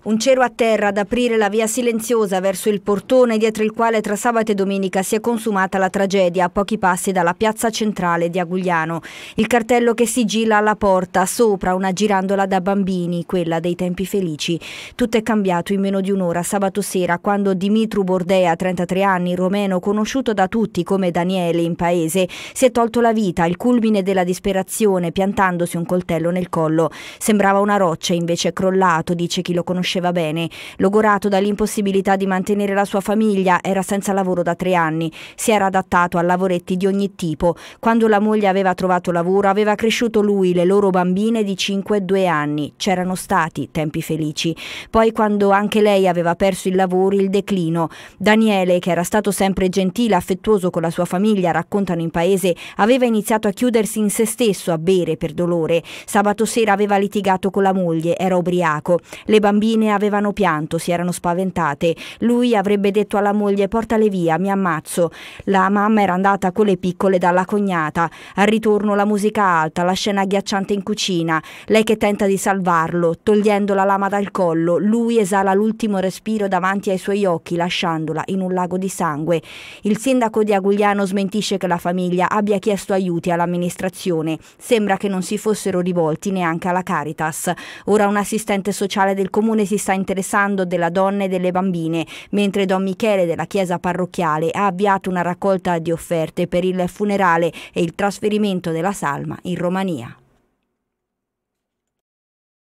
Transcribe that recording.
Un cero a terra ad aprire la via silenziosa verso il portone dietro il quale tra sabato e domenica si è consumata la tragedia a pochi passi dalla piazza centrale di Agugliano. Il cartello che sigilla alla porta, sopra una girandola da bambini, quella dei tempi felici. Tutto è cambiato in meno di un'ora sabato sera quando Dimitru Bordea, 33 anni, romeno, conosciuto da tutti come Daniele in paese, si è tolto la vita, il culmine della disperazione, piantandosi un coltello nel collo. Sembrava una roccia, invece è crollato, dice chi lo conosce conosceva bene. Logorato dall'impossibilità di mantenere la sua famiglia, era senza lavoro da tre anni, si era adattato a lavoretti di ogni tipo. Quando la moglie aveva trovato lavoro, aveva cresciuto lui le loro bambine di 5 e 2 anni. C'erano stati tempi felici. Poi quando anche lei aveva perso il lavoro, il declino. Daniele, che era stato sempre gentile, affettuoso con la sua famiglia, raccontano in paese, aveva iniziato a chiudersi in se stesso, a bere per dolore. Sabato sera aveva litigato con la moglie, era ubriaco. Le bambine bambine avevano pianto, si erano spaventate. Lui avrebbe detto alla moglie portale via, mi ammazzo. La mamma era andata con le piccole dalla cognata. Al ritorno la musica alta, la scena agghiacciante in cucina, lei che tenta di salvarlo, togliendo la lama dal collo, lui esala l'ultimo respiro davanti ai suoi occhi, lasciandola in un lago di sangue. Il sindaco di Agugliano smentisce che la famiglia abbia chiesto aiuti all'amministrazione. Sembra che non si fossero rivolti neanche alla Caritas. Ora un assistente sociale del comune si sta interessando della donna e delle bambine, mentre Don Michele della chiesa parrocchiale ha avviato una raccolta di offerte per il funerale e il trasferimento della salma in Romania.